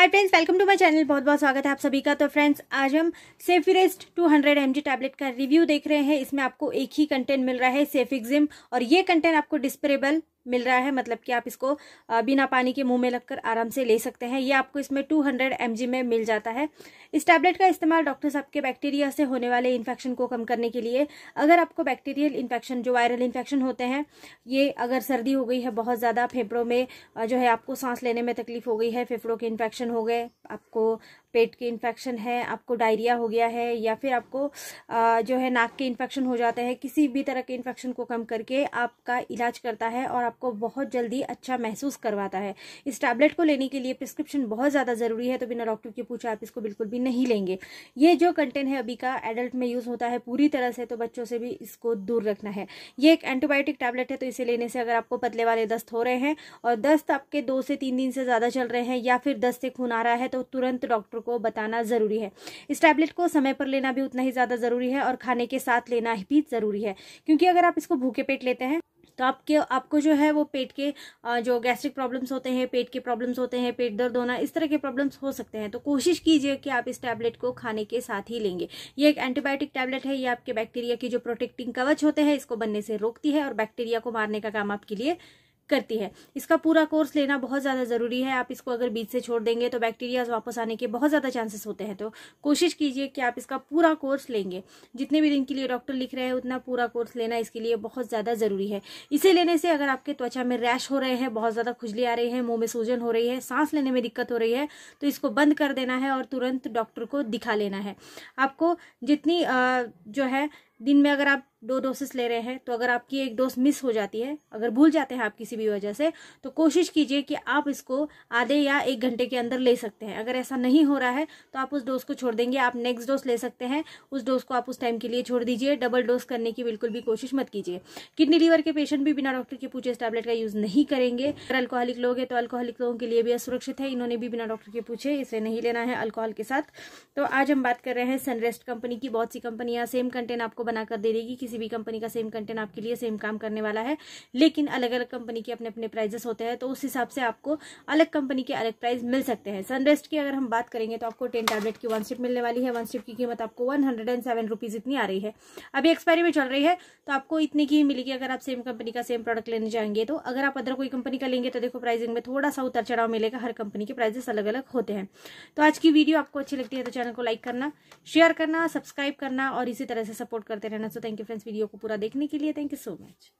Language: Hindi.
hi friends welcome to my channel बहुत बहुत स्वागत है आप सभी का तो फ्रेंड्स आज हम सेफिरेस्ट 200 हंड्रेड टैबलेट का रिव्यू देख रहे हैं इसमें आपको एक ही कंटेंट मिल रहा है सेफिक्जिम और ये कंटेंट आपको डिस्परेबल मिल रहा है मतलब कि आप इसको बिना पानी के मुंह में लगकर आराम से ले सकते हैं ये आपको इसमें 200 हंड्रेड में मिल जाता है इस टैबलेट का इस्तेमाल डॉक्टर साहब के बैक्टीरिया से होने वाले इन्फेक्शन को कम करने के लिए अगर आपको बैक्टीरियल इन्फेक्शन जो वायरल इन्फेक्शन होते हैं ये अगर सर्दी हो गई है बहुत ज़्यादा फेफड़ों में जो है आपको सांस लेने में तकलीफ हो गई है फेफड़ों के इन्फेक्शन हो गए आपको पेट के इन्फेक्शन है आपको डायरिया हो गया है या फिर आपको जो है नाक के इन्फेक्शन हो जाते हैं किसी भी तरह के इन्फेक्शन को कम करके आपका इलाज करता है और आपको बहुत जल्दी अच्छा महसूस करवाता है इस टैबलेट को लेने के लिए प्रिस्क्रिप्शन बहुत ज़्यादा ज़रूरी है तो बिना डॉक्टर के पूछा आप इसको बिल्कुल भी नहीं लेंगे ये जो कंटेंट है अभी का एडल्ट में यूज़ होता है पूरी तरह से तो बच्चों से भी इसको दूर रखना है ये एक एंटीबायोटिक टैबलेट है तो इसे लेने से अगर आपको पतले वाले दस्त हो रहे हैं और दस्त आपके दो से तीन दिन से ज़्यादा चल रहे हैं या फिर दस्त से खून आ रहा है तो तुरंत डॉक्टर को बताना ज़रूरी है इस टैबलेट को समय पर लेना भी उतना ही ज़्यादा ज़रूरी है और खाने के साथ लेना भी ज़रूरी है क्योंकि अगर आप इसको भूखे पेट लेते हैं तो आपके आपको जो है वो पेट के जो गैस्ट्रिक प्रॉब्लम्स होते हैं पेट के प्रॉब्लम्स होते हैं पेट दर्द होना इस तरह के प्रॉब्लम्स हो सकते हैं तो कोशिश कीजिए कि आप इस टैबलेट को खाने के साथ ही लेंगे ये एक एंटीबायोटिक टैबलेट है ये आपके बैक्टीरिया की जो प्रोटेक्टिंग कवच होते हैं इसको बनने से रोकती है और बैक्टीरिया को मारने का काम आपके लिए करती है इसका पूरा कोर्स लेना बहुत ज़्यादा ज़रूरी है आप इसको अगर बीच से छोड़ देंगे तो बैक्टीरियाज वापस आने के बहुत ज़्यादा चांसेस होते हैं तो कोशिश कीजिए कि आप इसका पूरा कोर्स लेंगे जितने भी दिन के लिए डॉक्टर लिख रहे हैं उतना पूरा कोर्स लेना इसके लिए बहुत ज़्यादा ज़रूरी है इसे लेने से अगर आपके त्वचा में रैश हो रहे हैं बहुत ज़्यादा खुजली आ रही है मुंह में सूजन हो रही है सांस लेने में दिक्कत हो रही है तो इसको बंद कर देना है और तुरंत डॉक्टर को दिखा लेना है आपको जितनी जो है दिन में अगर आप दो डोसेस ले रहे हैं तो अगर आपकी एक डोज मिस हो जाती है अगर भूल जाते हैं आप किसी भी वजह से तो कोशिश कीजिए कि आप इसको आधे या एक घंटे के अंदर ले सकते हैं अगर ऐसा नहीं हो रहा है तो आप उस डोज को छोड़ देंगे आप नेक्स्ट डोज ले सकते हैं उस डोज को आप उस टाइम के लिए छोड़ दीजिए डबल डोज करने की बिल्कुल भी कोशिश मत कीजिए किडनी लीवर के पेशेंट भी बिना डॉक्टर के पूछे इस टैबलेट का यूज़ नहीं करेंगे अगर अल्कोहलिक लोग हैं तो अल्कोहलिक लोगों के लिए भी असुरक्षित है इन्होंने भी बिना डॉक्टर के पूछे इसे नहीं लेना है अल्कोहल के साथ तो आज हम बात कर रहे हैं सनरेस्ट कंपनी की बहुत सी कंपनियां सेम कंटेंट आपको बनाकर दे देगी किसी भी कंपनी का सेम कंटेंट आपके लिए सेम काम करने वाला है लेकिन अलग अलग कंपनी के अपने अपने प्राइजेस होते हैं तो उस हिसाब से आपको अलग कंपनी के अलग प्राइस मिल सकते हैं सनरेस्ट की अगर हम बात करेंगे तो आपको टेन टैबलेट की वन स्टिप मिलने वाली है वन स्टिप की कीमत आपको one hundred and seven rupees इतनी आ रही है अभी एक्सपायरी में चल रही है तो आपको इतनी की ही मिलेगी अगर आप सेम कंपनी का सेम प्रोडक्ट लेने जाएंगे तो अगर आप अदर कोई कंपनी का लेंगे तो देखो प्राइसिंग में थोड़ा सा उतर चढ़ाव मिलेगा हर कंपनी के प्राइजेस अलग अलग होते हैं तो आज की वीडियो आपको अच्छी लगती है तो चैनल को लाइक करना शेयर करना सब्सक्राइब करना और इसी तरह से सपोर्ट करते रहना so thank you friends friends video को पूरा देखने के लिए थैंक यू सो मच